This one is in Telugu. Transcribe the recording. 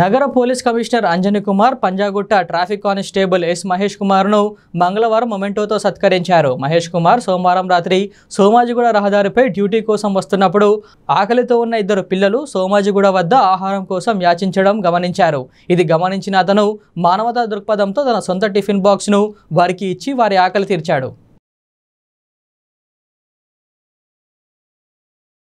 నగర police commissioner Anjani Kumar Panjagutta traffic constable S Mahesh కుమార్ను మంగళవారం మొమెంటోతో సత్కరించారు మహేష్ కుమార్ సోమవారం రాత్రి సోమాజిగూడ రహదారిపై డ్యూటీ కోసం వస్తున్నప్పుడు ఆకలితో ఉన్న ఇద్దరు పిల్లలు సోమాజిగూడ వద్ద ఆహారం కోసం యాచించడం గమనించారు ఇది గమనించిన అతను మానవతా దృక్పథంతో తన సొంత టిఫిన్ బాక్స్ను వారికి ఇచ్చి వారి ఆకలి తీర్చాడు